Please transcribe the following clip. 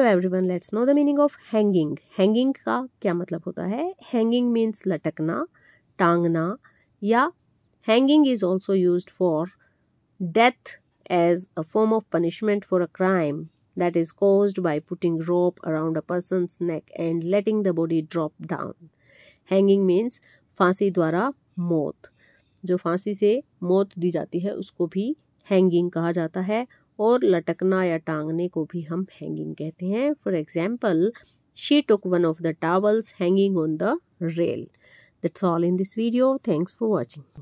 hello everyone let's know the meaning of hanging hanging का क्या मतलब होता है हैंगिंग मीन्स लटकना टांगना या hanging is also use for death as a form of punishment for a crime that is caused by putting rope around a person neck and letting the body drop down hanging means फांसी द्वारा मौत जो फांसी से मौत दी जाती है उसको भी हैंगिंग कहा जाता है और लटकना या टांगने को भी हम हैंगिंग कहते हैं for example she took one of the towels hanging on the rail that's all in this video thanks for watching